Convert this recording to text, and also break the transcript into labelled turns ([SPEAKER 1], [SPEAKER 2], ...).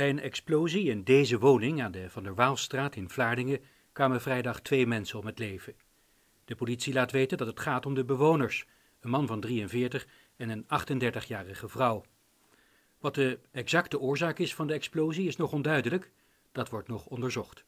[SPEAKER 1] Bij een explosie in deze woning aan de Van der Waalstraat in Vlaardingen kwamen vrijdag twee mensen om het leven. De politie laat weten dat het gaat om de bewoners, een man van 43 en een 38-jarige vrouw. Wat de exacte oorzaak is van de explosie is nog onduidelijk, dat wordt nog onderzocht.